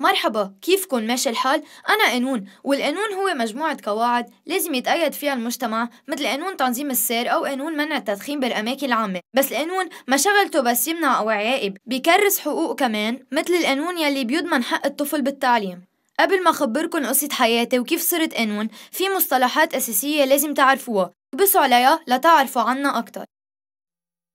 مرحبا كيفكن ماشي الحال؟ أنا قانون والقانون هو مجموعة قواعد لازم يتقيد فيها المجتمع مثل قانون تنظيم السير أو قانون منع التدخين بالأماكن العامة بس القانون ما شغلته بس يمنع أو يعاقب بيكرس حقوق كمان مثل القانون يلي بيضمن حق الطفل بالتعليم قبل ما أخبركن قصة حياتي وكيف صرت قانون في مصطلحات أساسية لازم تعرفوها اكبسوا عليها لتعرفوا عنا أكتر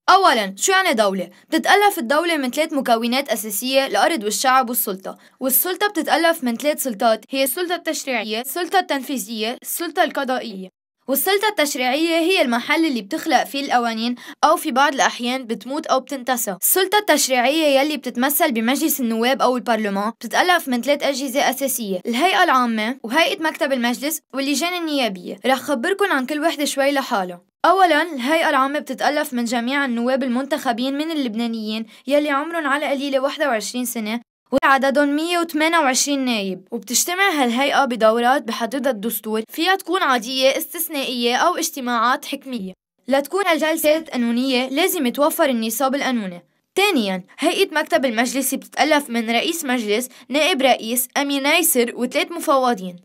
أولا شو يعني دولة؟ بتتألف الدولة من ثلاث مكونات أساسية الأرض والشعب والسلطة والسلطة بتتألف من ثلاث سلطات هي السلطة التشريعية السلطة التنفيذية السلطة القضائية والسلطة التشريعية هي المحل اللي بتخلق فيه القوانين أو في بعض الأحيان بتموت أو بتنتسى السلطة التشريعية يلي بتتمثل بمجلس النواب أو البرلمان بتتألف من ثلاث أجهزة أساسية الهيئة العامة وهيئة مكتب المجلس واللجان النيابية رح خبركن عن كل وحدة شوي لحالها أولا الهيئة العامة بتتألف من جميع النواب المنتخبين من اللبنانيين يلي عمرهم على قليلة 21 سنة وعددهم 128 نايب وبتجتمع هالهيئة بدورات بحددها الدستور فيها تكون عادية استثنائية أو اجتماعات حكمية لتكون الجلسات قانونية لازم يتوفر النصاب القانوني ثانيا هيئة مكتب المجلس بتتألف من رئيس مجلس نائب رئيس امين ايسر وثلاث مفوضين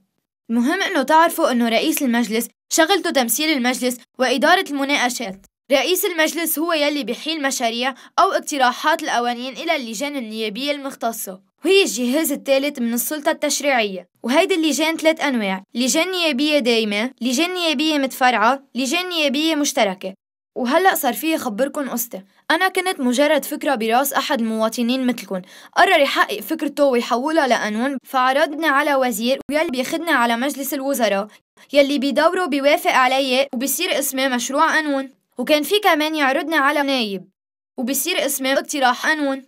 مهم انه تعرفوا انه رئيس المجلس شغلته تمثيل المجلس وإدارة المناقشات رئيس المجلس هو يلي بيحيل مشاريع أو اقتراحات القوانين إلى اللجان النيابية المختصة وهي الجهاز الثالث من السلطة التشريعية وهيدي اللجان ثلاث أنواع لجان نيابية دايمة لجان نيابية متفرعة لجان نيابية مشتركة وهلأ صار فيي خبركن قصتي أنا كنت مجرد فكرة براس أحد المواطنين مثلكن قرر يحقق فكرته ويحولها لقانون فعرضنا على وزير ويلي بياخدنا على مجلس الوزراء يلي بدوره بيوافق علي وبصير اسمي مشروع قانون وكان في كمان يعرضنا على نايب وبصير اسمي اقتراح قانون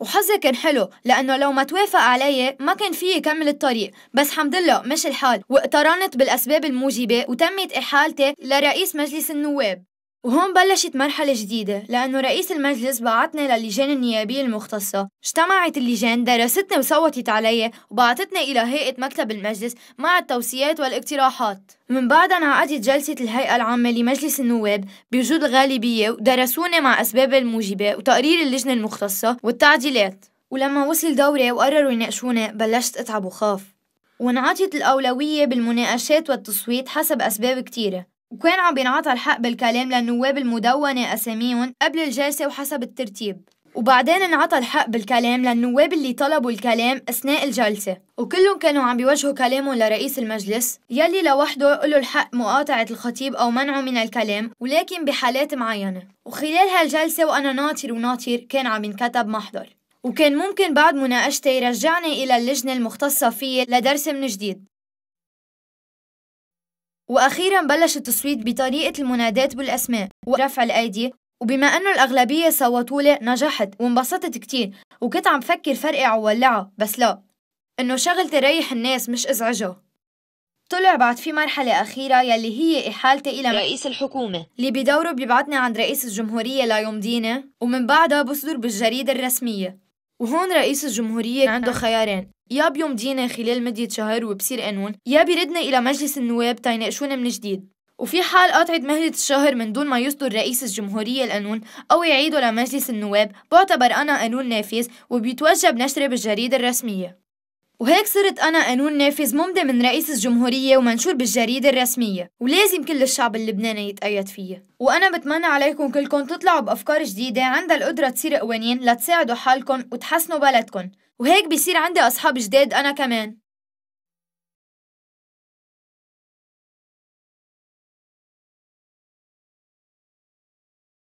وحظي كان حلو لأنه لو ما توافق علي ما كان فيي كمل الطريق بس حمد الله مش الحال واقترنت بالأسباب الموجبة وتمت إحالتي لرئيس مجلس النواب وهون بلشت مرحلة جديدة لأنه رئيس المجلس بعتنا للجان النيابية المختصة اجتمعت اللجان درستني وصوتت علي وبعتتني إلى هيئة مكتب المجلس مع التوصيات والاقتراحات من بعدها انعقدت جلسة الهيئة العامة لمجلس النواب بوجود غالبية ودرسوني مع أسباب الموجبة وتقرير اللجنة المختصة والتعديلات ولما وصل دوري وقرروا يناقشوني بلشت أتعب وخاف وانعطت الأولوية بالمناقشات والتصويت حسب أسباب كتيرة وكان عم بينعطى الحق بالكلام للنواب المدونة أساميهم قبل الجلسة وحسب الترتيب وبعدين انعطى الحق بالكلام للنواب اللي طلبوا الكلام أثناء الجلسة وكلهم كانوا عم بيوجهوا كلامهم لرئيس المجلس يلي لوحده له الحق مقاطعة الخطيب أو منعه من الكلام ولكن بحالات معينة وخلال هالجلسة وأنا ناطر وناطر كان عم ينكتب محضر وكان ممكن بعد مناقشته يرجعني إلى اللجنة المختصة فيه لدرس من جديد وأخيرا بلش التصويت بطريقة المنادات بالأسماء ورفع الأيدي وبما انه الاغلبيه صوتوا لي نجحت وانبسطت كتير وكنت عم فكر فرقع وولعه بس لا انه شغلتي ريح الناس مش ازعجه طلع بعد في مرحلة أخيرة يلي هي إحالتي إلى رئيس الحكومة اللي بدوره بيبعتني عند رئيس الجمهورية ليمضيني ومن بعدها بصدر بالجريدة الرسمية وهون رئيس الجمهورية نعم، عنده نعم. خيارين يا بيمضينا خلال مدة شهر وبصير قانون يا بيردنا إلى مجلس النواب تيناقشونا من جديد وفي حال قطعت مهلة الشهر من دون ما يصدر رئيس الجمهورية القانون أو يعيده لمجلس النواب بعتبر أنا قانون نافذ وبيتوجب نشره بالجريدة الرسمية وهيك صرت أنا قانون نافذ ممضي من رئيس الجمهورية ومنشور بالجريدة الرسمية ولازم كل الشعب اللبناني يتأيد فيه وأنا بتمنى عليكم كلكم تطلعوا بأفكار جديدة عندها القدرة تصير قوانين لتساعدوا حالكم وتحسنوا بلدكم وهيك بيصير عندي أصحاب جداد أنا كمان